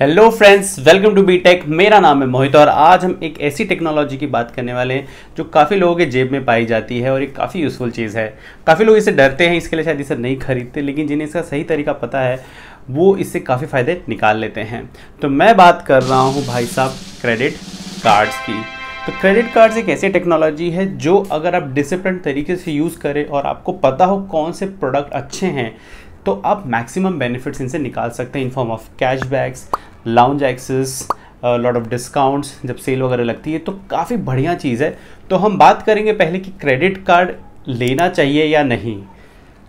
hello friends welcome to B tech मेरा नाम है मोहित और आज हम एक ऐसी टेक्नोलॉजी की बात करने वाले हैं जो काफ़ी लोगों के जेब में पाई जाती है और एक काफ़ी यूज़फुल चीज़ है काफ़ी लोग इसे डरते हैं इसके लिए शायद इसे नहीं खरीदते लेकिन जिन्हें इसका सही तरीका पता है वो इससे काफ़ी फ़ायदे निकाल लेते हैं तो मैं बात कर रहा हूँ भाई साहब क्रेडिट कार्ड्स की तो क्रेडिट कार्ड्स एक ऐसी टेक्नोलॉजी है जो अगर आप डिसिप्लिन तरीके से यूज़ करें और आपको पता हो कौन से प्रोडक्ट अच्छे हैं तो आप मैक्सिमम बेनिफिट्स इनसे निकाल सकते हैं in form of cashbacks lounge access lot of discounts जब सेल वगैरह लगती है तो काफ़ी बढ़िया चीज़ है तो हम बात करेंगे पहले कि क्रेडिट कार्ड लेना चाहिए या नहीं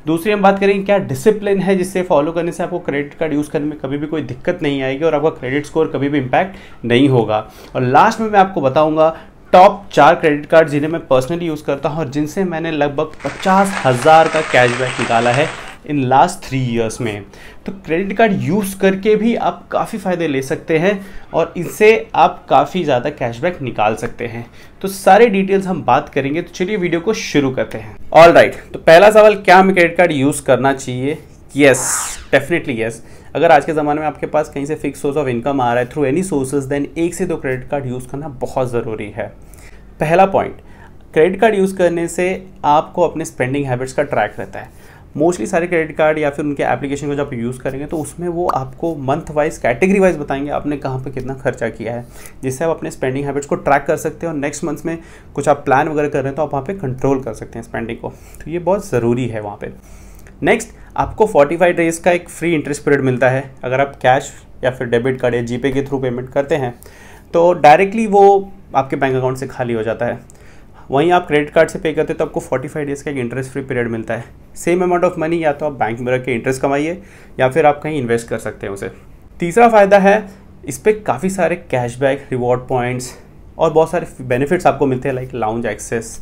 दूसरी हम बात करेंगे क्या डिसिप्लिन है जिससे फॉलो करने से आपको क्रेडिट कार्ड यूज़ करने में कभी भी कोई दिक्कत नहीं आएगी और आपका क्रेडिट स्कोर कभी भी इम्पैक्ट नहीं होगा और लास्ट में मैं आपको बताऊँगा टॉप चार क्रेडिट कार्ड जिन्हें मैं पर्सनली यूज़ करता हूँ और जिनसे मैंने लगभग पचास हज़ार का कैशबैक निकाला है इन लास्ट थ्री ईयर्स में तो क्रेडिट कार्ड यूज़ करके भी आप काफ़ी फ़ायदे ले सकते हैं और इससे आप काफ़ी ज़्यादा कैशबैक निकाल सकते हैं तो सारे डिटेल्स हम बात करेंगे तो चलिए वीडियो को शुरू करते हैं ऑल राइट right, तो पहला सवाल क्या हमें क्रेडिट कार्ड यूज़ करना चाहिए येस डेफिनेटली येस अगर आज के ज़माने में आपके पास कहीं से फिक्स सोर्स ऑफ इनकम आ रहा है थ्रू एनी सोर्सेज देन एक से दो क्रेडिट कार्ड यूज़ करना बहुत ज़रूरी है पहला पॉइंट क्रेडिट कार्ड यूज़ करने से आपको अपने स्पेंडिंग हैबिट्स का ट्रैक रहता है मोस्टली सारे क्रेडिट कार्ड या फिर उनके एप्लीकेशन को जब आप यूज़ करेंगे तो उसमें वो आपको मंथ वाइज कैटेगरी वाइज बताएंगे आपने कहाँ पर कितना खर्चा किया है जिससे आप अपने स्पेंडिंग हैबिट्स को ट्रैक कर सकते हैं और नेक्स्ट मंथ में कुछ आप प्लान वगैरह कर रहे हैं तो आप वहाँ पर कंट्रोल कर सकते हैं स्पेंडिंग को तो ये बहुत ज़रूरी है वहाँ पर नेक्स्ट आपको 45 डेज़ का एक फ्री इंटरेस्ट पीरियड मिलता है अगर आप कैश या फिर डेबिट कार्ड या जीपे के थ्रू पेमेंट करते हैं तो डायरेक्टली वो आपके बैंक अकाउंट से खाली हो जाता है वहीं आप क्रेडिट कार्ड से पे करते हैं तो आपको 45 डेज़ का एक इंटरेस्ट फ्री पीरियड मिलता है सेम अमाउंट ऑफ मनी या तो आप बैंक में रख के इंटरेस्ट कमाइए या फिर आप कहीं इन्वेस्ट कर सकते हैं उसे तीसरा फ़ायदा है इस पर काफ़ी सारे कैशबैक रिवॉर्ड पॉइंट्स और बहुत सारे बेनिफिट्स आपको मिलते हैं लाइक लाउंज एक्सेस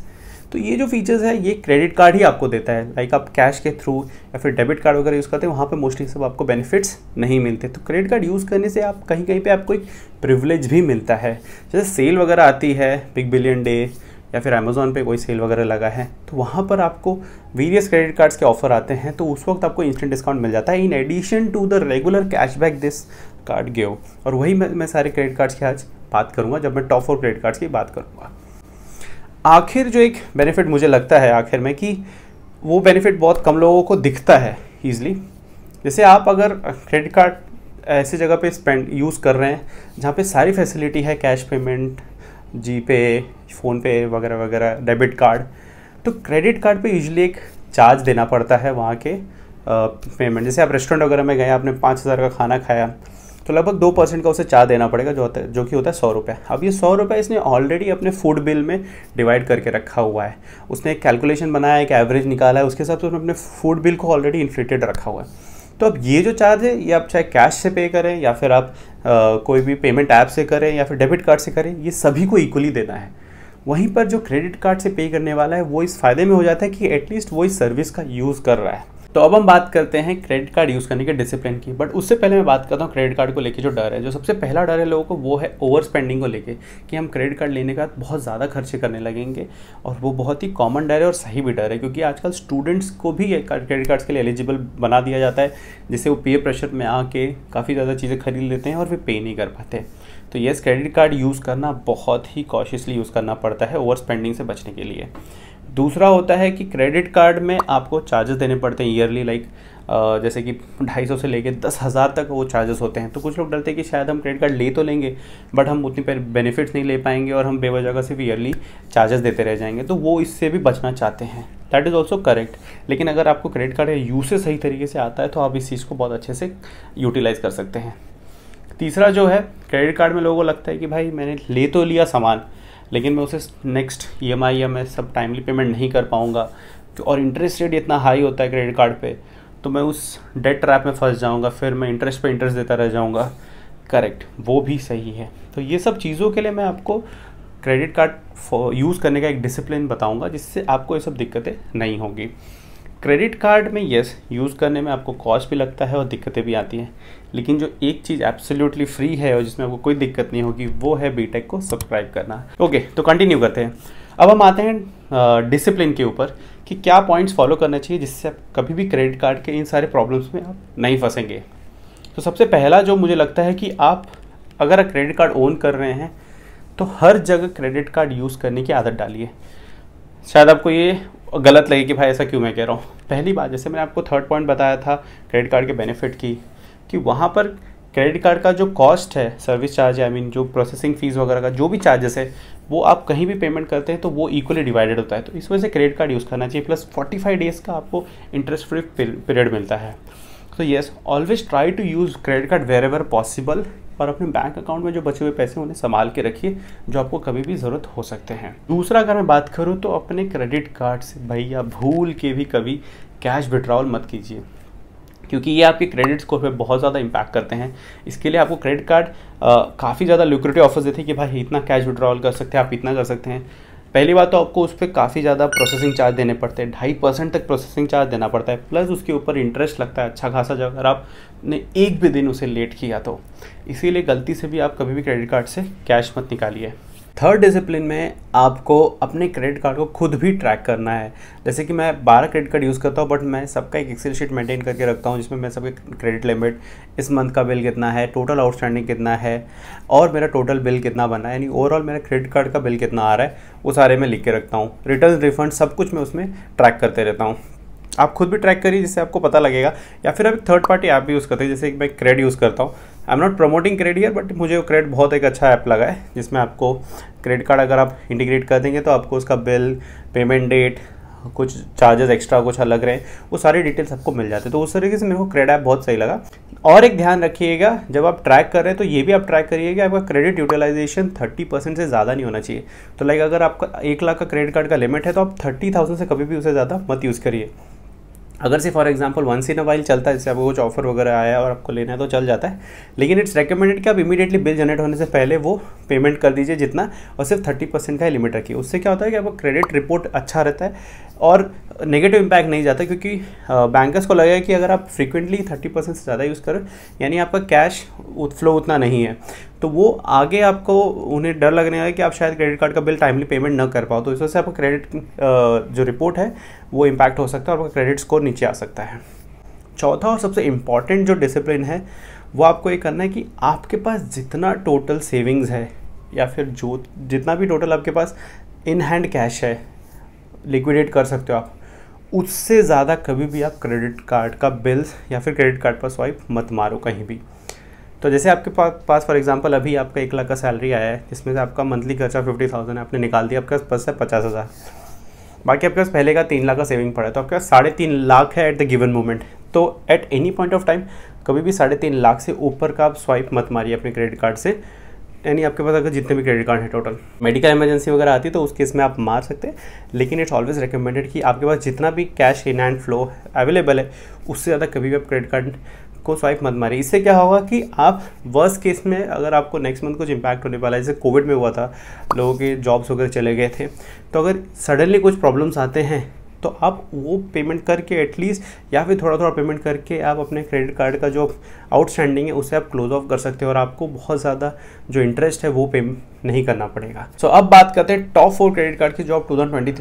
तो ये जो फीचर्स है ये क्रेडिट कार्ड ही आपको देता है लाइक आप कैश के थ्रू या फिर डेबिट कार्ड वगैरह यूज़ करते हैं वहाँ पे मोस्टली सब आपको बेनिफिट्स नहीं मिलते तो क्रेडिट कार्ड यूज़ करने से आप कहीं कहीं पे आपको एक प्रिविलेज भी मिलता है जैसे सेल वगैरह आती है बिग बिलियन डे या फिर अमेज़ोन पे कोई सेल वगैरह लगा है तो वहाँ पर आपको वेरियस क्रेडिट कार्ड्स के ऑफर आते हैं तो उस वक्त आपको इंस्टेंट डिस्काउंट मिल जाता है in addition to the regular cashback this card gave और वही मैं, मैं सारे क्रेडिट कार्ड्स की आज बात करूँगा जब मैं टॉप फोर क्रेडिट कार्ड्स की बात करूँगा आखिर जो एक बेनिफिट मुझे लगता है आखिर में कि वो बेनिफिट बहुत कम लोगों को दिखता है ईजिली जैसे आप अगर क्रेडिट कार्ड ऐसे जगह पे स्पेंड यूज़ कर रहे हैं जहाँ पे सारी फैसिलिटी है कैश पेमेंट जी पे फ़ोनपे वगैरह वगैरह डेबिट कार्ड तो क्रेडिट कार्ड पे यूजली एक चार्ज देना पड़ता है वहाँ के पेमेंट जैसे आप रेस्टोरेंट वगैरह में गए आपने पाँच हज़ार का खाना खाया तो लगभग दो परसेंट का उसे चार्ज देना पड़ेगा जो होता है जो कि होता है सौ रुपये अब ये सौ रुपये इसने ऑलरेडी अपने फूड बिल में डिवाइड करके रखा हुआ है उसने एक कैलकुलेशन बनाया एक एवरेज निकाला है उसके हिसाब से उसने अपने फूड बिल को ऑलरेडी इन्फ्लेटेड रखा हुआ है तो अब ये जो चार्ज है ये आप चाहे कैश से पे करें या फिर आप आ, कोई भी पेमेंट ऐप से करें या फिर डेबिट कार्ड से करें ये सभी को इक्वली देना है वहीं पर जो क्रेडिट कार्ड से पे करने वाला है वो इस फ़ायदे में हो जाता है कि एटलीस्ट वो इस सर्विस का यूज़ कर रहा है तो अब हम बात करते हैं क्रेडिट कार्ड यूज़ करने के डिसिप्लिन की बट उससे पहले मैं बात करता हूँ क्रेडिट कार्ड को लेकर जो डर है जो सबसे पहला डर है लोगों को वो है ओवर स्पेंडिंग को लेके कि हम क्रेडिट कार्ड लेने के बाद बहुत ज़्यादा खर्चे करने लगेंगे और वो बहुत ही कॉमन डर है और सही भी डर है क्योंकि आजकल स्टूडेंट्स को भी क्रेडिट कार्ड्स के लिए एलिजिबल बना दिया जाता है जिससे वो पे प्रेशर में आके काफ़ी ज़्यादा चीज़ें खरीद लेते हैं और वे पे नहीं कर पाते तो येस क्रेडिट कार्ड यूज़ करना बहुत ही कॉशियसली यूज़ करना पड़ता है ओवर स्पेंडिंग से बचने के लिए दूसरा होता है कि क्रेडिट कार्ड में आपको चार्जेस देने पड़ते हैं ईयरली लाइक जैसे कि ढाई सौ से लेके दस हज़ार तक वो चार्जेस होते हैं तो कुछ लोग डरते हैं कि शायद हम क्रेडिट कार्ड ले तो लेंगे बट हम उतनी बेनिफिट्स नहीं ले पाएंगे और हम बेवजह का सिर्फ ईयरली चार्जेस देते रह जाएंगे तो वो इससे भी बचना चाहते हैं दैट इज़ ऑल्सो करेक्ट लेकिन अगर आपको क्रेडिट कार्ड का यूज़ से सही तरीके से आता है तो आप इस चीज़ को बहुत अच्छे से यूटिलाइज़ कर सकते हैं तीसरा जो है क्रेडिट कार्ड में लोगों को लगता है कि भाई मैंने ले तो लिया सामान लेकिन मैं उसे नेक्स्ट ई एम आई या मैं सब टाइमली पेमेंट नहीं कर पाऊँगा तो और इंटरेस्ट रेट इतना हाई होता है क्रेडिट कार्ड पर तो मैं उस डेट ट्रैप में फंस जाऊँगा फिर मैं इंटरेस्ट पर इंटरेस्ट देता रह जाऊँगा करेक्ट वो भी सही है तो ये सब चीज़ों के लिए मैं आपको क्रेडिट कार्ड यूज़ करने का एक डिसिप्लिन बताऊँगा जिससे आपको ये सब दिक्कतें नहीं होगी क्रेडिट कार्ड में यस यूज़ करने में आपको कॉस्ट भी लगता है और दिक्कतें भी आती हैं लेकिन जो एक चीज़ एब्सोल्युटली फ्री है और जिसमें आपको कोई दिक्कत नहीं होगी वो है बीटेक को सब्सक्राइब करना ओके तो कंटिन्यू करते हैं अब हम आते हैं डिसिप्लिन के ऊपर कि क्या पॉइंट्स फॉलो करना चाहिए जिससे आप कभी भी क्रेडिट कार्ड के इन सारे प्रॉब्लम्स में आप नहीं फंसेंगे तो सबसे पहला जो मुझे लगता है कि आप अगर आप क्रेडिट कार्ड ओन कर रहे हैं तो हर जगह क्रेडिट कार्ड यूज़ करने की आदत डालिए शायद आपको ये गलत लगे कि भाई ऐसा क्यों मैं कह रहा हूँ पहली बात जैसे मैंने आपको थर्ड पॉइंट बताया था क्रेडिट कार्ड के बेनिफिट की कि वहाँ पर क्रेडिट कार्ड का जो कॉस्ट है सर्विस चार्ज आई मीन जो प्रोसेसिंग फ़ीस वगैरह का जो भी चार्जेस है वो आप कहीं भी पेमेंट करते हैं तो वो इक्वली डिवाइडेड होता है तो इस वजह से क्रेडिट कार्ड यूज़ करना चाहिए प्लस 45 डेज़ का आपको इंटरेस्ट फ्री पीरियड मिलता है so yes always try to use credit card wherever possible और अपने बैंक अकाउंट में जो बचे हुए पैसे उन्हें संभाल के रखिए जो आपको कभी भी ज़रूरत हो सकते हैं दूसरा अगर मैं बात करूँ तो अपने क्रेडिट कार्ड से भैया भूल के भी कभी कैश विड्रॉल मत कीजिए क्योंकि ये आपके क्रेडिट स्कोर पे बहुत ज़्यादा इम्पैक्ट करते हैं इसके लिए आपको क्रेडिट कार्ड काफ़ी ज़्यादा लुक्रेटिव ऑफर्स देते हैं कि भाई इतना कैश विड्रॉल कर सकते हैं आप इतना कर सकते हैं पहली बात तो आपको उस पर काफ़ी ज़्यादा प्रोसेसिंग चार्ज देने पड़ते हैं ढाई परसेंट तक प्रोसेसिंग चार्ज देना पड़ता है प्लस उसके ऊपर इंटरेस्ट लगता है अच्छा खासा जब अगर आपने एक भी दिन उसे लेट किया तो इसीलिए गलती से भी आप कभी भी क्रेडिट कार्ड से कैश मत निकालिए थर्ड डिसिप्लिन में आपको अपने क्रेडिट कार्ड को खुद भी ट्रैक करना है जैसे कि मैं बारह क्रेडिट कार्ड यूज़ करता हूँ बट मैं सबका एक एक्सेल शीट मेंटेन करके रखता हूँ जिसमें मैं सबके क्रेडिट लिमिट इस मंथ का बिल कितना है टोटल आउटस्टैंडिंग कितना है और मेरा टोटल बिल कितना बना है यानी ओवरऑल मेरा क्रेडिट कार्ड का बिल कितना आ रहा है वो सारे मैं लिख के रखता हूँ रिटर्न रिफंड सब कुछ मैं उसमें ट्रैक करते रहता हूँ आप खुद भी ट्रैक करिए जिससे आपको पता लगेगा या फिर आप थर्ड पार्टी ऐप भी यूज़ करते हैं जैसे मैं क्रेड यूज़ करता हूँ I am not promoting CRED here but मुझे क्रेड बहुत एक अच्छा ऐप लगा है जिसमें आपको क्रेडिट कार्ड अगर आप इंटीग्रेट कर देंगे तो आपको उसका बिल पेमेंट डेट कुछ चार्जेस एक्स्ट्रा कुछ अलग रहे वो सारी डिटेल्स आपको मिल जाते तो उस तरीके से मेरे को क्रेड ऐप बहुत सही लगा और एक ध्यान रखिएगा जब आप ट्रैक कर रहे हैं तो ये भी आप ट्रैक करिए कि आपका क्रेडिट यूटिलाइजेशन 30 परसेंट से ज़्यादा नहीं होना चाहिए तो लाइक अगर आपका एक लाख का क्रेडिट कार्ड का लिमिट है तो आप थर्टी थाउजेंड से कभी भी उसे ज़्यादा मत यूज़ करिए अगर से for example once in a while चलता है जैसे आपको कुछ ऑफर वगैरह आया और आपको लेना है तो चल जाता है लेकिन इट्स रिकमेंडेड कि आप इमीडिएटली बिल जनरेट होने से पहले वो पेमेंट कर दीजिए जितना और सिर्फ थर्टी परसेंट का ही लिमिट रखिए उससे क्या होता है कि आपका क्रेडिट रिपोर्ट अच्छा रहता है और नेगेटिव इम्पैक्ट नहीं जाता क्योंकि बैंकर्स को लगेगा कि अगर आप फ्रिक्वेंटली थर्टी परसेंट से ज़्यादा यूज़ करें यानी आपका कैश फ्लो उतना नहीं है तो वो आगे आपको उन्हें डर लगने लगा कि आप शायद क्रेडिट कार्ड का बिल टाइमली पेमेंट न कर पाओ तो इस वजह से आपका क्रेडिट जो रिपोर्ट है वो इम्पैक्ट हो सकता है और आपका क्रेडिट स्कोर नीचे आ सकता है चौथा और सबसे इम्पॉर्टेंट जो डिसिप्लिन है वो आपको ये करना है कि आपके पास जितना टोटल सेविंग्स है या फिर जो जितना भी टोटल आपके पास इन हैंड कैश है लिक्विडेट कर सकते हो आप उससे ज़्यादा कभी भी आप क्रेडिट कार्ड का बिल्स या फिर क्रेडिट कार्ड पर स्वाइप मत मारो कहीं भी तो जैसे आपके पास फॉर एग्जांपल अभी आपका एक लाख का सैलरी आया है जिसमें से आपका मंथली खर्चा फिफ्टी थाउजेंड आपने निकाल दिया आपके पास है पचास हज़ार बाकी आपके पास पहले का तीन लाख का सेविंग पड़ा है तो आपके पास साढ़े तीन लाख है एट द गिवन मोमेंट तो at any point of time कभी भी साढ़े तीन लाख से ऊपर का आप स्वाइप मत मारिए अपने क्रेडिट कार्ड से यानी आपके पास अगर जितने भी क्रेडिट कार्ड हैं टोटल मेडिकल इमरजेंसी वगैरह आती है तो उस केस में आप मार सकते हैं लेकिन इट्स ऑलवेज रिकमेंडेड कि आपके पास जितना भी cash in and flow available है उससे ज़्यादा कभी भी आप क्रेडिट कार्ड को स्वाइप मत मारिए इससे क्या होगा कि आप वर्स केस में अगर आपको नेक्स्ट मंथ कुछ इम्पैक्ट होने वाला है जैसे कोविड में हुआ था लोगों के जॉब्स वगैरह चले गए थे तो अगर सडनली कुछ प्रॉब्लम्स आते हैं तो आप वो पेमेंट करके एटलीस्ट या फिर थोड़ा थोड़ा पेमेंट करके आप अपने क्रेडिट कार्ड का जो आउटस्टैंडिंग है उसे आप क्लोज ऑफ कर सकते हो और आपको बहुत ज़्यादा जो इंटरेस्ट है वो पे नहीं करना पड़ेगा सो so, अब बात करते हैं टॉप फोर क्रेडिट कार्ड की जो आप टू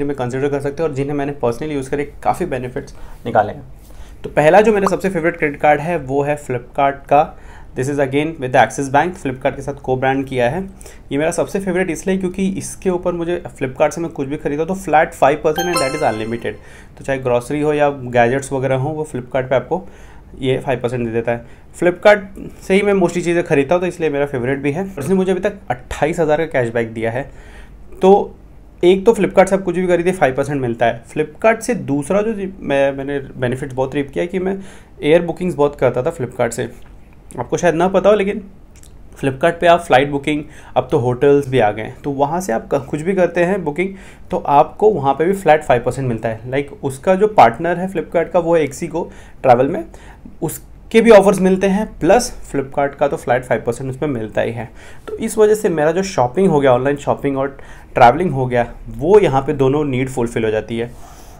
में कंसिडर कर सकते हो और जिन्हें मैंने पर्सनली यूज़ करके काफ़ी बेनिफिट्स निकाले हैं तो पहला जो मेरा सबसे फेवरेट क्रेडिट कार्ड है वो है फ्लिपकार्ट का this is again with Axis Bank Flipkart के साथ को ब्रांड किया है ये मेरा सबसे फेवरेट इसलिए क्योंकि इसके ऊपर मुझे फ्लिपकार्ट से मैं कुछ भी खरीदा तो flat five percent and that is unlimited तो चाहे ग्रॉसरी हो या गैजेट्स वगैरह हो वो फ्लिपकार्ट पे आपको ये फाइव परसेंट दे देता है फ्लिपकार्ट से ही मैं मोस्टली चीज़ें खरीदता हूँ तो इसलिए मेरा फेवरेट भी है उसने मुझे अभी तक अट्ठाईस हज़ार का कैशबैक दिया है तो एक तो फ्लिपकार्ट से आप कुछ भी करी थी फाइव परसेंट मिलता है फ्लिपकार्ट से दूसरा जो मैं मैंने बेनिफिट्स बहुत रीप किया कि मैं एयर बुकिंग्स बहुत करता था फ्लिपकार्ट से आपको शायद ना पता हो लेकिन फ्लिपकार्ट आप फ़्लाइट बुकिंग अब तो होटल्स भी आ गए तो वहाँ से आप कुछ भी करते हैं बुकिंग तो आपको वहाँ पे भी फ्लैट फाइव परसेंट मिलता है लाइक उसका जो पार्टनर है फ्लिपकार्ट का वो है एक्सी को ट्रैवल में उस के भी ऑफर्स मिलते हैं प्लस फ्लिपकार्ट का तो फ्लैट फाइव परसेंट उसमें मिलता ही है तो इस वजह से मेरा जो शॉपिंग हो गया ऑनलाइन शॉपिंग और ट्रैवलिंग हो गया वो यहाँ पे दोनों नीड फुलफिल हो जाती है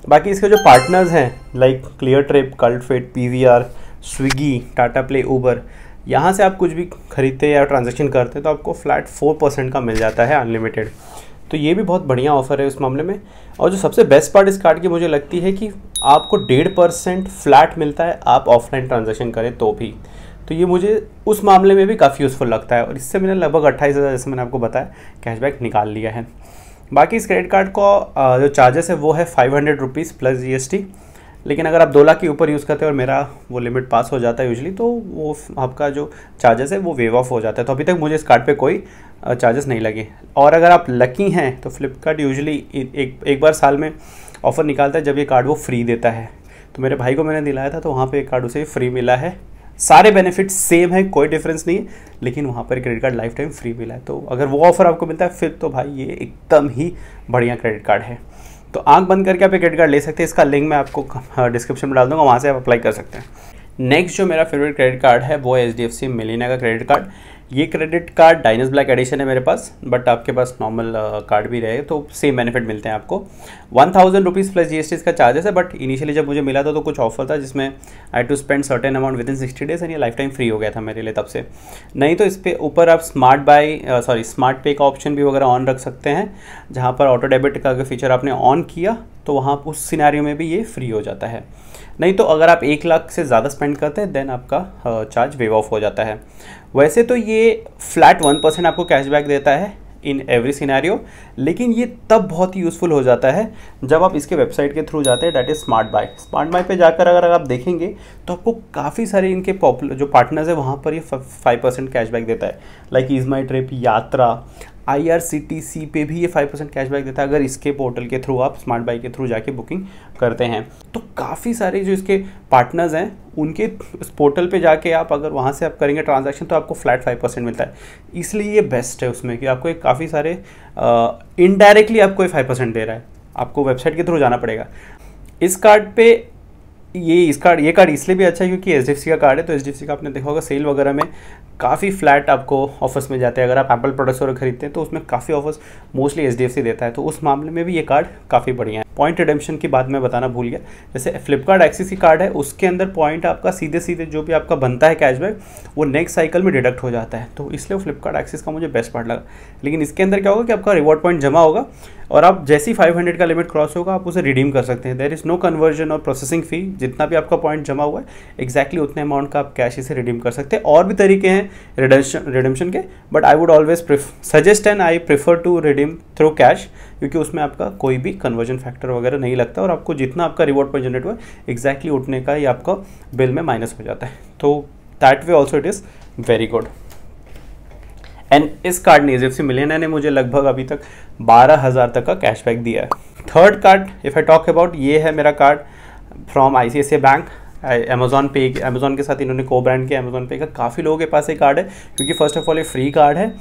बाकी इसके जो पार्टनर्स हैं like Cleartrip Cult Fit P Swiggy Tata Play Uber यहाँ से आप कुछ भी खरीदते या ट्रांजेक्शन करते हैं तो आपको फ्लैट फोर परसेंट का मिल जाता है अनलिमिटेड तो ये भी बहुत बढ़िया ऑफर है उस मामले में और जो सबसे बेस्ट पार्ट इस कार्ड की मुझे लगती है कि आपको डेढ़ परसेंट फ्लैट मिलता है आप ऑफलाइन ट्रांजेक्शन करें तो भी तो ये मुझे उस मामले में भी काफ़ी यूज़फुल लगता है और इससे मैंने लगभग अट्ठाईस हज़ार जैसे मैंने आपको बताया कैशबैक निकाल लिया है बाकी इस क्रेडिट कार्ड का जो चार्जेस है वो है five hundred rupees plus G लेकिन अगर आप दो लाख के ऊपर यूज़ करते हैं और मेरा वो लिमिट पास हो जाता है यूजली तो वो आपका जो चार्जेस है वो वेव ऑफ हो जाता है तो अभी तक मुझे इस कार्ड पर कोई चार्जेस नहीं लगे और अगर आप लकी हैं तो फ्लिपकार्ट यूजली एक एक बार साल में ऑफ़र निकालता है जब ये कार्ड वो फ्री देता है तो मेरे भाई को मैंने दिलाया था तो वहाँ पर एक कार्ड उसे फ्री मिला है सारे बेनिफिट सेम है कोई डिफरेंस नहीं है लेकिन वहाँ पर credit card lifetime free मिला है तो अगर वो ऑफ़र आपको मिलता है फिर तो भाई ये एकदम ही बढ़िया क्रेडिट कार्ड है तो आंख बंद करके आप ये क्रेडिट कार्ड ले सकते हैं इसका लिंक मैं आपको डिस्क्रिप्शन में डाल दूँगा वहाँ से आप अप्लाई कर सकते हैं नेक्स्ट जो मेरा फेवरेट क्रेडिट कार्ड है वो H D F C Millennia का क्रेडिट कार्ड ये credit card Diners black edition है मेरे पास बट आपके पास नॉर्मल कार्ड uh, भी रहे तो सेम बेनिफिट मिलते हैं आपको one thousand rupees plus G S T इसका चार्जेस है बट इनिशियली जब मुझे मिला था तो कुछ ऑफर था जिसमें I to spend certain amount within sixty days and ये लाइफ टाइम फ्री हो गया था मेरे लिए तब से नहीं तो इस पर ऊपर आप स्मार्ट बाई सॉरी स्मार्ट पे का ऑप्शन भी वगैरह ऑन रख सकते हैं जहाँ पर ऑटो डेबिट का अगर फीचर आपने ऑन किया तो वहाँ उस सिनारियों में भी ये फ्री हो जाता है नहीं तो अगर आप एक लाख से ज़्यादा स्पेंड करते हैं देन आपका चार्ज वेव ऑफ हो जाता है वैसे तो ये फ्लैट वन परसेंट आपको कैशबैक देता है इन एवरी सिनेरियो लेकिन ये तब बहुत ही यूज़फुल हो जाता है जब आप इसके वेबसाइट के थ्रू जाते हैं that is smart buy smart buy पे जाकर अगर आप देखेंगे तो आपको काफ़ी सारे इनके पॉपुलर जो पार्टनर्स है वहाँ पर ये फाइव परसेंट कैशबैक देता है लाइक इज़ माई ट्रिप यात्रा आई पे भी ये फाइव परसेंट कैशबैक देता है अगर इसके पोर्टल के थ्रू आप स्मार्ट बाई के थ्रू जाके बुकिंग करते हैं तो काफ़ी सारे जो इसके पार्टनर्स हैं उनके इस पोर्टल पे जाके आप अगर वहाँ से आप करेंगे ट्रांजैक्शन तो आपको फ्लैट फाइव परसेंट मिलता है इसलिए ये बेस्ट है उसमें कि आपको एक काफ़ी सारे इनडायरेक्टली आपको ये फाइव परसेंट दे रहा है आपको वेबसाइट के थ्रू जाना पड़ेगा इस कार्ड पे ये इस कार्ड ये कार्ड इसलिए भी अच्छा है क्योंकि एच का कार्ड है तो एच का आपने देखा होगा सेल वगैरह में काफ़ी फ्लैट आपको ऑफर्स में जाते हैं अगर आप एप्पल प्रोडक्ट्स वगैरह खरीदते हैं तो उसमें काफ़ी ऑफर्स मोस्टली एच देता है तो उस मामले में भी ये कार्ड काफ़ी बढ़िया है पॉइंट रिडेम्पशन की बात मैं बताना भूल गया जैसे फ्लिपकार्ट एक्सिस की कार्ड है उसके अंदर पॉइंट आपका सीधे सीधे जो भी आपका बनता है कैशबैक वो नेक्स्ट साइकिल में डिडक्ट हो जाता है तो इसलिए फ्लिपकार्ट एक्सिस का मुझे बेस्ट पार्ट लगा लेकिन इसके अंदर क्या होगा कि आपका रिवॉर्ड पॉइंट जमा होगा और आप जैसे ही 500 का लिमिट क्रॉस होगा आप उसे रिडीम कर सकते हैं देर इज़ नो कन्वर्जन और प्रोसेसिंग फ़ी जितना भी आपका पॉइंट जमा हुआ है एक्जैक्टली उतने अमाउंट का आप कैश इसे रिडीम कर सकते हैं और भी तरीके हैं रिडम्शन रिडम्शन के but I would always suggest and I prefer to redeem through cash क्योंकि उसमें आपका कोई भी कन्वर्जन फैक्टर वगैरह नहीं लगता और आपको जितना आपका रिवॉर्ड पर जनरेट हुआ एग्जैक्टली उठने का ही आपका बिल में माइनस हो जाता है तो that way also it is very good and इस कार्ड ने एच मिलेना ने मुझे लगभग अभी तक बारह हज़ार तक का कैशबैक दिया है third card if I talk about ये है मेरा card from I bank Amazon pay Amazon के साथ इन्होंने को ब्रांड किया अमेजोन पे का काफ़ी लोगों के पास ये कार्ड है क्योंकि फ़र्स्ट ऑफ ऑल ये फ्री कार्ड है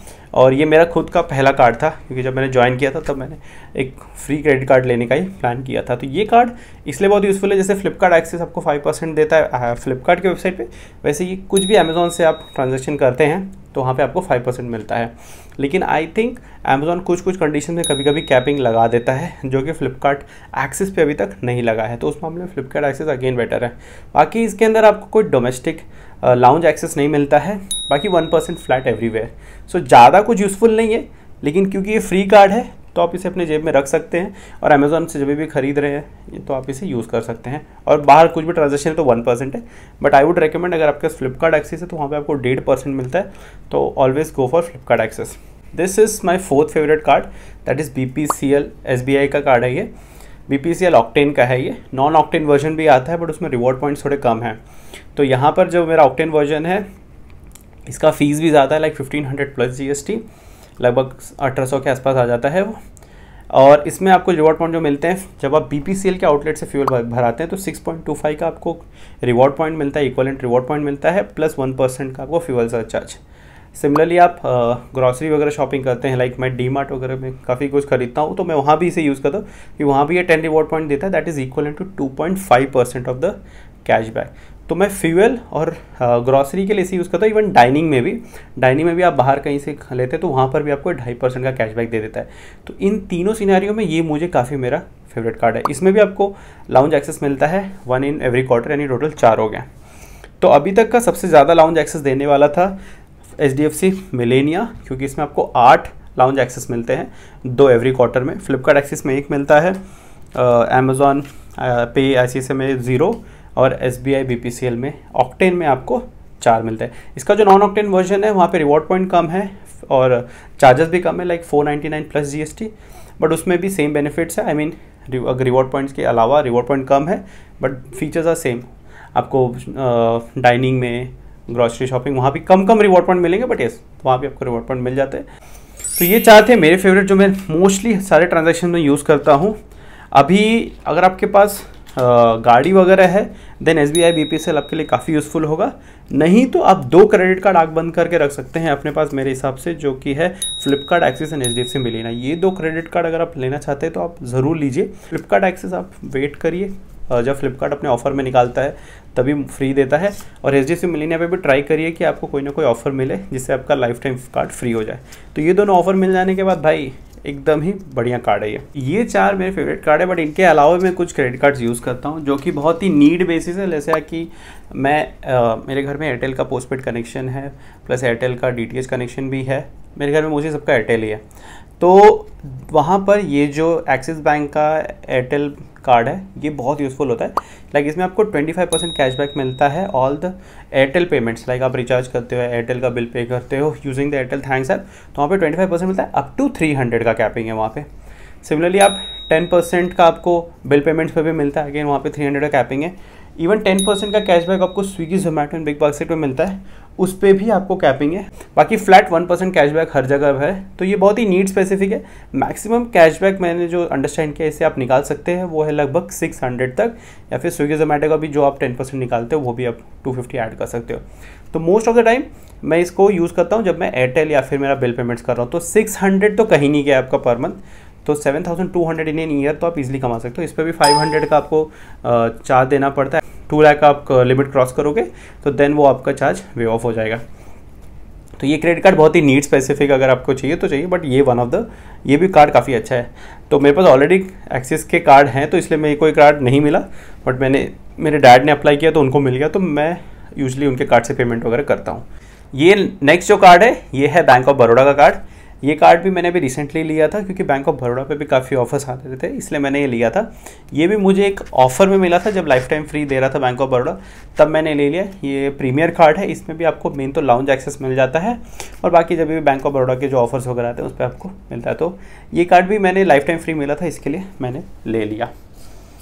और ये मेरा खुद का पहला कार्ड था क्योंकि जब मैंने ज्वाइन किया था तब मैंने एक फ्री क्रेडिट कार्ड लेने का ही प्लान किया था तो ये कार्ड इसलिए बहुत यूज़फुल है जैसे फ्लिपकार्ट एक्सेस आपको फाइव परसेंट देता है फ्लिपकार्ट की वेबसाइट पर वैसे ये कुछ भी अमेजोन से आप ट्रांजेक्शन करते हैं तो वहाँ पे आपको फाइव परसेंट मिलता है लेकिन आई थिंक अमेजोन कुछ कुछ कंडीशन में कभी कभी कैपिंग लगा देता है जो कि फ्लिपकार्ट एक्सिस पे अभी तक नहीं लगा है तो उस मामले में फ्लिपकार्ट एक्सेस अगेन बेटर है बाकी इसके अंदर आपको कोई डोमेस्टिक लाउंज एक्सेस नहीं मिलता है बाकी one percent flat everywhere so ज़्यादा कुछ यूज़फुल नहीं है लेकिन क्योंकि ये फ्री कार्ड है तो आप इसे अपने जेब में रख सकते हैं और अमेज़ोन से जब भी खरीद रहे हैं तो आप इसे यूज़ कर सकते हैं और बाहर कुछ भी ट्रांजेक्शन है तो वन परसेंट है बट आई वुड रिकमेंड अगर आपके फ्लिपकार्ट एक्सेस है तो वहाँ पर आपको डेढ़ परसेंट मिलता है तो always go for Flipkart Axis this is my fourth favourite card that is B P C L S B I का कार्ड है ये B P C L octane का है ये नॉन ऑक्टेन वर्जन भी आता है बट उसमें रिवॉर्ड पॉइंट्स थोड़े कम हैं तो यहाँ पर जो मेरा ऑक्टेन वर्जन है इसका फ़ीस भी ज़्यादा है like fifteen hundred plus G S T लगभग अठारह के आसपास आ जाता है वो और इसमें आपको रिवॉर्ड पॉइंट जो मिलते हैं जब आप बी के आउटलेट से फ्यूल भराते हैं तो 6.25 का आपको रिवॉर्ड पॉइंट मिलता है इक्वलेंट रिवॉर्ड पॉइंट मिलता है प्लस वन परसेंट का आपको फ्यूल चार्ज सिमिलरली आप ग्रॉसरी वगैरह शॉपिंग करते हैं लाइक मैं डी मार्ट वगैरह में काफ़ी कुछ खरीदता हूँ तो मैं वहाँ भी इसे यूज़ करता हूँ कि वहाँ भी ये टेन रिवॉर्ड पॉइंट देता है that is equal to two point five percent of the cashback तो मैं फ्यूल और ग्रॉसरी के लिए इसे यूज़ करता हूँ इवन डाइनिंग में भी डाइनिंग में भी आप बाहर कहीं से लेते हैं तो वहाँ पर भी आपको ढाई परसेंट का कैशबैक दे देता है तो इन तीनों सिनेरियो में ये मुझे काफ़ी मेरा फेवरेट कार्ड है इसमें भी आपको लाउंज एक्सेस मिलता है वन इन एवरी क्वार्टर यानी टोटल चार हो गया तो अभी तक का सबसे ज़्यादा लाउंज एक्सेस देने वाला था H D F C Millennia क्योंकि इसमें आपको आठ लाउंज एक्सेस मिलते हैं दो एवरी क्वार्टर में फ्लिपकार्ट एक्सेस में एक मिलता है अमेज़ॉन पे ऐसी में ज़ीरो और S B I B P C L में ऑक्टेन में आपको चार मिलता है इसका जो नॉन ऑक्टेन वर्जन है वहाँ पे रिवॉर्ड पॉइंट कम है और चार्जेस भी कम है like four ninety nine plus G S T but उसमें भी सेम बेनिफिट्स है आई मीन रिवॉर्ड पॉइंट्स के अलावा रिवॉर्ड पॉइंट कम है बट फीचर्स आर सेम आपको डाइनिंग में ग्रॉसरी शॉपिंग वहाँ भी कम कम रिवॉर्ड पॉइंट मिलेंगे बट येस वहाँ भी आपको रिवॉर्ड पॉइंट मिल जाते हैं तो ये चार थे मेरे फेवरेट जो मैं मोस्टली सारे ट्रांजेक्शन में यूज़ करता हूँ अभी अगर आपके पास गाड़ी वगैरह है then S B I B P आपके लिए काफ़ी यूज़फुल होगा नहीं तो आप दो क्रेडिट कार्ड आग बंद करके रख सकते हैं अपने पास मेरे हिसाब से जो कि है Flipkart Axis and H D F C ना ये दो क्रेडिट कार्ड अगर आप लेना चाहते हैं तो आप ज़रूर लीजिए फ्लिपकार्ट एक्सिस आप वेट करिए जब फ्लिपकार्ट अपने ऑफर में निकालता है तभी फ्री देता है और एच डी एफ मिलीनिया पर भी ट्राई करिए कि आपको कोई ना कोई ऑफर मिले जिससे आपका लाइफ टाइम कार्ड फ्री हो जाए तो ये दोनों ऑफर मिल जाने के बाद भाई एकदम ही बढ़िया कार्ड है ये ये चार मेरे फेवरेट कार्ड है बट इनके अलावा मैं कुछ क्रेडिट कार्ड्स यूज़ करता हूँ जो कि बहुत ही नीड बेसिस है जैसे कि मैं आ, मेरे घर में एयरटेल का पोस्टपेड कनेक्शन है प्लस एयरटेल का डी कनेक्शन भी है मेरे घर में मुझे सबका एयरटेल ही है तो वहाँ पर ये जो एक्सिस बैंक का एयरटेल कार्ड है ये बहुत यूज़फुल होता है लाइक इसमें आपको 25 परसेंट कैशबैक मिलता है all the Airtel payments like आप रिचार्ज करते हो एयरटेल का बिल पे करते हो using the Airtel thanks app तो वहाँ पे 25 परसेंट मिलता है अप टू 300 का कैपिंग है वहाँ पे सिमिलरली आप 10 परसेंट का आपको बिल पेमेंट्स पे भी मिलता है अगेन वहाँ पे 300 का कैपिंग है इवन 10 परसेंट का कैशबैक आपको Swiggy Zomato and big basket पे मिलता है उस पर भी आपको कैपिंग है बाकी फ्लैट वन परसेंट कैशबैक हर जगह है तो ये बहुत ही नीड स्पेसिफिक है मैक्सिमम कैशबैक मैंने जो अंडरस्टैंड किया इससे आप निकाल सकते हैं वो है लगभग सिक्स हंड्रेड तक या फिर स्विगी जोमेटो का भी जो आप टेन परसेंट निकालते हो वो भी आप टू फिफ्टी ऐड कर सकते हो तो मोस्ट ऑफ द टाइम मैं इसको यूज़ करता हूँ जब मैं एयरटेल या फिर मेरा बिल पेमेंट्स कर रहा हूँ तो सिक्स हंड्रेड तो कहीं नहीं गया आपका पर मंथ तो seven thousand two hundred in an year तो आप इजीली कमा सकते हो इस पर भी फाइव हंड्रेड का आपको चार्ज देना पड़ता है टू लाख आप लिमिट क्रॉस करोगे तो देन वो आपका चार्ज वे ऑफ हो जाएगा तो ये क्रेडिट कार्ड बहुत ही नीड स्पेसिफिक अगर आपको चाहिए तो चाहिए बट ये वन ऑफ द ये भी कार्ड काफ़ी अच्छा है तो मेरे पास ऑलरेडी एक्सिस के कार्ड हैं तो इसलिए मेरे कोई कार्ड नहीं मिला बट मैंने मेरे डैड ने अप्लाई किया तो उनको मिल गया तो मैं यूजली उनके कार्ड से पेमेंट वगैरह करता हूँ ये नेक्स्ट जो कार्ड है ये है बैंक ऑफ बड़ोड़ा का कार्ड ये कार्ड भी मैंने अभी रिसेंटली लिया था क्योंकि बैंक ऑफ बड़ौदा पे भी काफ़ी ऑफर्स आते थे इसलिए मैंने ये लिया था ये भी मुझे एक ऑफ़र में मिला था जब लाइफ टाइम फ्री दे रहा था बैंक ऑफ बड़ौदा तब मैंने ले लिया ये प्रीमियर कार्ड है इसमें भी आपको मेन तो लाउंज एक्सेस मिल जाता है और बाकी जब भी बैंक ऑफ बड़ौदा के जो ऑफर्स वगैरह आते हैं उस पर आपको मिलता है तो ये कार्ड भी मैंने लाइफ टाइम फ्री मिला था इसके लिए मैंने ले लिया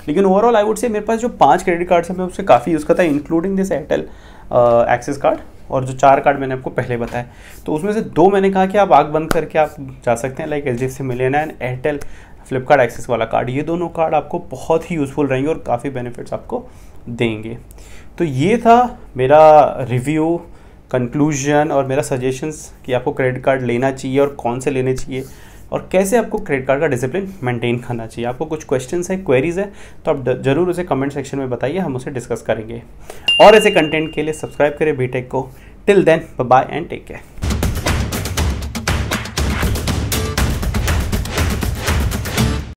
लेकिन ओवरऑल आई वुड से मेरे पास जो पाँच क्रेडिट कार्ड्स हैं मैं उससे काफ़ी यूज़ करता है including this Airtel Axis card और जो चार कार्ड मैंने आपको पहले बताया तो उसमें से दो मैंने कहा कि आप आग बंद करके आप जा सकते हैं like H D F C millennia and Airtel Flipkart Axis वाला कार्ड ये दोनों कार्ड आपको बहुत ही यूज़फुल रहेंगे और काफ़ी बेनिफिट्स आपको देंगे तो ये था मेरा रिव्यू कंक्लूजन और मेरा सजेशंस कि आपको क्रेडिट कार्ड लेना चाहिए और कौन से लेने चाहिए और कैसे आपको क्रेडिट कार्ड का डिसिप्लिन मेंटेन करना चाहिए आपको कुछ क्वेश्चन है क्वेरीज है तो आप जरूर उसे कमेंट सेक्शन में बताइए हम उसे डिस्कस करेंगे और ऐसे कंटेंट के लिए सब्सक्राइब करें बीटेक को till then bye and take care